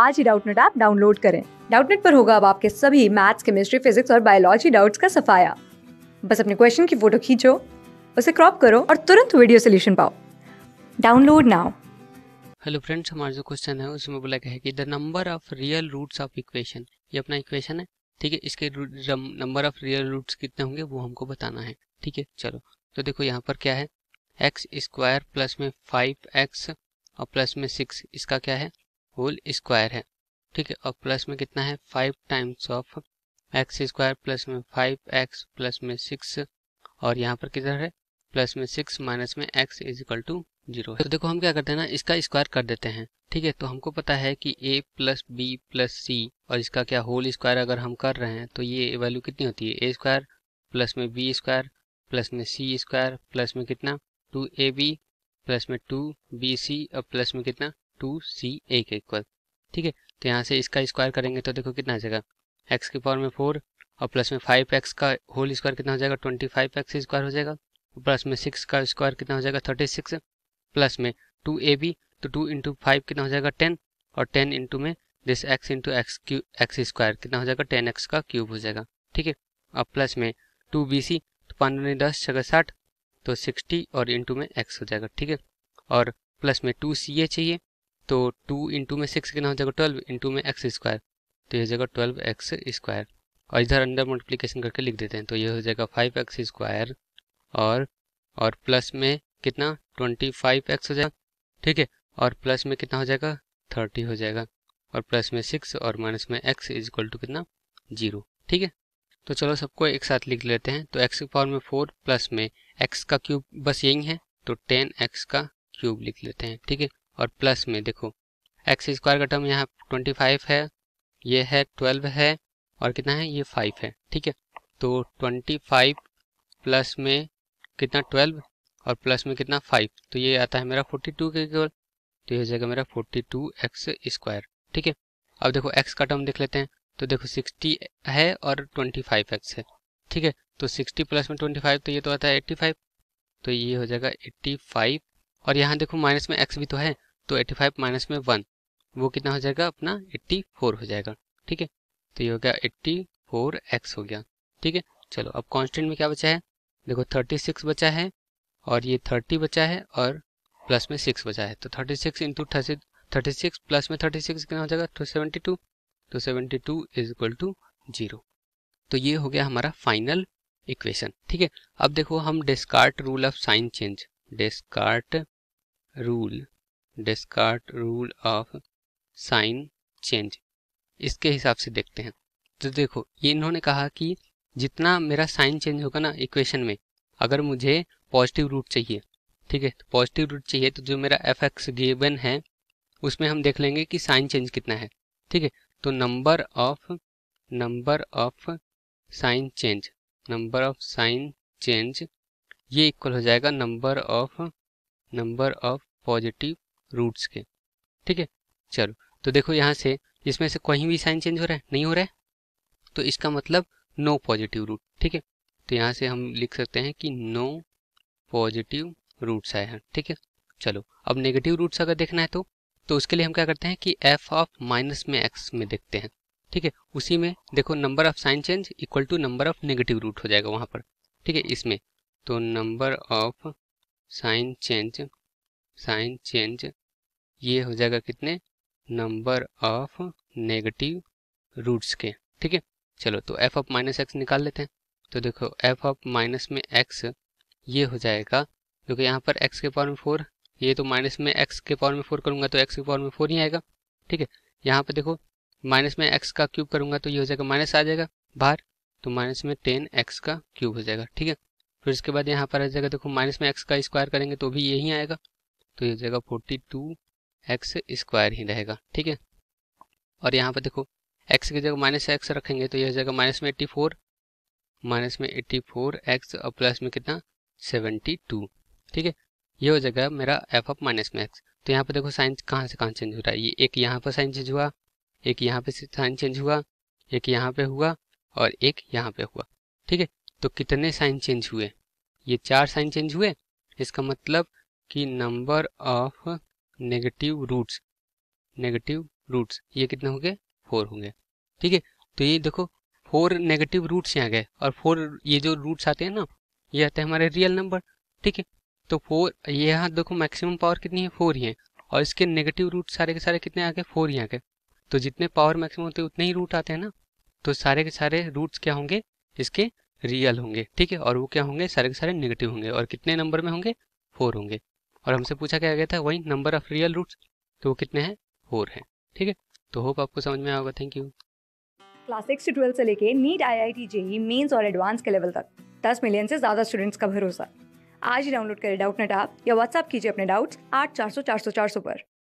आज ही Doubtnut app download करें डाउटनेट पर होगा अब आपके सभी मैथ्स केमिस्ट्री फिजिक्स और बायोलॉजी डाउट्स का सफाया बस अपने क्वेश्चन की फोटो खींचो उसे क्रॉप करो और तुरंत वीडियो सोल्यूशन पाओ डाउनलोड नाउ हेलो फ्रेंड्स हमारा जो क्वेश्चन है उसमें बोला गया है कि the number of real roots of equation ये अपना इक्वेशन है ठीक है इसके नंबर ऑफ रियल रूट्स कितने होंगे वो हमको बताना है ठीक है चलो तो देखो यहाँ पर क्या है एक्स स्क्वायर प्लस में फाइव एक्स और प्लस में सिक्स इसका क्या है होल स्क्वायर है ठीक है और प्लस में कितना है five times of x square plus में फाइव एक्स प्लस में सिक्स और यहाँ पर किधर है प्लस में सिक्स माइनस में x is equal to zero तो देखो हम क्या करते हैं ना इसका स्क्वायर कर देते हैं ठीक है तो हमको पता है कि a plus b plus c और इसका क्या होल स्क्वायर अगर हम कर रहे हैं तो ये वैल्यू कितनी होती है ए स्क्वायर प्लस में बी स्क्वायर प्लस में सी स्क्वायर प्लस में कितना टू ए बी प्लस में टू बी सी और प्लस में कितना टू सी ए के इक्वल ठीक है तो यहाँ से इसका स्क्वायर करेंगे तो देखो कितना आ जाएगा एक्स के पावर में फोर और प्लस में फाइव एक्स का होल स्क्वायर कितना हो जाएगा ट्वेंटी फाइव एक्स स्क्वायर हो जाएगा प्लस में सिक्स का स्क्वायर कितना हो जाएगा थर्टी सिक्स प्लस में टू ए बी तो टू इंटू फाइव कितना हो जाएगा टेन और टेन इंटू में this x into x q x square कितना हो जाएगा टेन एक्स का क्यूब तो तो हो जाएगा ठीक है और प्लस में टू बी सी तो पानवे दस छः साठ तो सिक्सटी और इंटू में एक्स हो जाएगा ठीक है और प्लस में टू सी ए चाहिए तो टू इंटू में सिक्स कितना हो जाएगा ट्वेल्व इंटू में एक्स स्क्वायर तो ये हो जाएगा ट्वेल्व एक्स स्क्वायर और इधर अंडर मल्टीप्लिकेशन करके लिख देते हैं तो ये हो जाएगा फाइव एक्स स्क्वायर और और प्लस में कितना ट्वेंटी फाइव एक्स हो जाएगा ठीक है और प्लस में कितना हो जाएगा थर्टी हो जाएगा और प्लस में सिक्स और माइनस में एक्स इज इक्वल टू कितना जीरो ठीक है तो चलो सबको एक साथ लिख लेते हैं तो एक्स के पावर में फोर प्लस में एक्स का क्यूब बस यही है तो टेन एक्स का क्यूब लिख लेते हैं ठीक है और प्लस में देखो एक्स स्क्वायर का टर्म यहाँ ट्वेंटी फाइव है ये है ट्वेल्व है और कितना है ये फाइव है ठीक है तो ट्वेंटी फाइव प्लस में कितना ट्वेल्व और प्लस में कितना फाइव तो ये आता है मेरा फोर्टी टू के केवल तो ये हो जाएगा मेरा फोर्टी टू एक्स स्क्वायर ठीक है अब देखो एक्स का टर्म देख लेते हैं तो देखो सिक्सटी है और ट्वेंटी फाइव एक्स है ठीक है तो सिक्सटी प्लस में ट्वेंटी फाइव तो ये तो आता है एट्टी फाइव तो ये हो जाएगा एट्टी फाइव और यहाँ देखो माइनस में एक्स भी तो है तो 85 फाइव माइनस में वन वो कितना हो जाएगा अपना एट्टी फोर हो जाएगा ठीक है तो ये हो गया एट्टी फोर एक्स हो गया ठीक है चलो अब कांस्टेंट में क्या बचा है देखो थर्टी सिक्स बचा है और ये थर्टी बचा है और प्लस में सिक्स बचा है तो thirty six into thirty six plus में थर्टी सिक्स कितना हो जाएगा two seventy two two seventy two is equal to zero तो ये हो गया हमारा फाइनल इक्वेशन ठीक है अब देखो हम Descartes rule of sign change Descartes rule Descartes rule of sign change इसके हिसाब से देखते हैं तो देखो ये इन्होंने कहा कि जितना मेरा साइन चेंज होगा ना इक्वेशन में अगर मुझे पॉजिटिव रूट चाहिए ठीक है तो पॉजिटिव रूट चाहिए तो जो मेरा एफ एक्स गिवन है उसमें हम देख लेंगे कि साइन चेंज कितना है ठीक है तो number of number of sign change number of sign change ये इक्वल हो जाएगा number of number of positive roots के ठीक है चलो तो देखो यहाँ से इसमें से कहीं भी साइन चेंज हो रहा है नहीं हो रहा है तो इसका मतलब नो पॉजिटिव रूट ठीक है तो यहाँ से हम लिख सकते हैं कि नो पॉजिटिव रूट्स आए हैं ठीक है चलो अब नेगेटिव रूट्स अगर देखना है तो तो उसके लिए हम क्या करते हैं कि एफ ऑफ माइनस में एक्स में देखते हैं ठीक है उसी में देखो number of sign change equal to number of negative root हो जाएगा वहाँ पर ठीक है इसमें तो number of sign change sign change ये हो जाएगा कितने नंबर ऑफ नेगेटिव रूट्स के ठीक है चलो तो एफ ऑफ माइनस एक्स निकाल लेते हैं तो देखो एफ ऑफ माइनस में एक्स ये हो जाएगा क्योंकि यहाँ पर एक्स के पावर में फोर ये तो माइनस में एक्स के पावर में फोर करूँगा तो एक्स के पावर में फोर ही आएगा ठीक है यहाँ पर देखो माइनस में एक्स का क्यूब करूँगा तो ये हो जाएगा माइनस आ जाएगा बाहर तो माइनस में टेन एक्स का क्यूब हो जाएगा ठीक है फिर उसके बाद यहाँ पर आ जाएगा देखो माइनस में एक्स का स्क्वायर करेंगे तो भी यही आएगा तो ये जगह फोर्टी टू एक्स स्क्वायर ही रहेगा ठीक है और यहाँ पर देखो एक्स की जगह माइनस एक्स रखेंगे तो यह जगह माइनस में एट्टी फोर माइनस में एट्टी फोर एक्स और प्लस में कितना सेवेंटी टू ठीक है ये हो जाएगा मेरा एफ ऑफ माइनस में एक्स तो यहाँ पर देखो साइन कहाँ से कहाँ चेंज हो रहा है ये एक यहाँ पर साइन चेंज हुआ एक यहाँ पे साइन चेंज हुआ एक यहाँ पे हुआ और एक यहाँ पे हुआ ठीक है तो कितने साइन चेंज हुए ये चार साइन चेंज हुए इसका मतलब कि number of negative roots negative roots ये कितने होंगे फोर होंगे ठीक है तो ये देखो फोर नेगेटिव रूट्स यहाँ गए और फोर ये जो रूट्स आते हैं ना ये आते हैं हमारे रियल नंबर ठीक है तो फोर यहाँ देखो मैक्सिमम पावर कितनी है फोर ही है और इसके नेगेटिव रूट सारे के सारे कितने आ गए फोर यहाँ गए तो जितने पावर मैक्सिमम होते हैं उतने ही रूट आते हैं ना तो सारे के सारे रूट्स क्या होंगे इसके रियल होंगे ठीक है और वो क्या होंगे सारे के सारे नेगेटिव होंगे और कितने नंबर में होंगे फोर होंगे और हमसे पूछा क्या गया था वही नंबर ऑफ रियल रूट्स तो वो कितने हैं फोर हैं ठीक है तो होप आपको समझ में आएगा थैंक यू क्लास सिक्स से ट्वेल्थ से लेके NEET I I T JEE Mains और एडवांस के लेवल तक दस मिलियन से ज़्यादा स्टूडेंट्स का भरोसा आज ही डाउनलोड करें डाउट नेट आप या व्हाट्सअप कीजिए अपने डाउट्स आठ चार सौ चार सौ चार सौ पर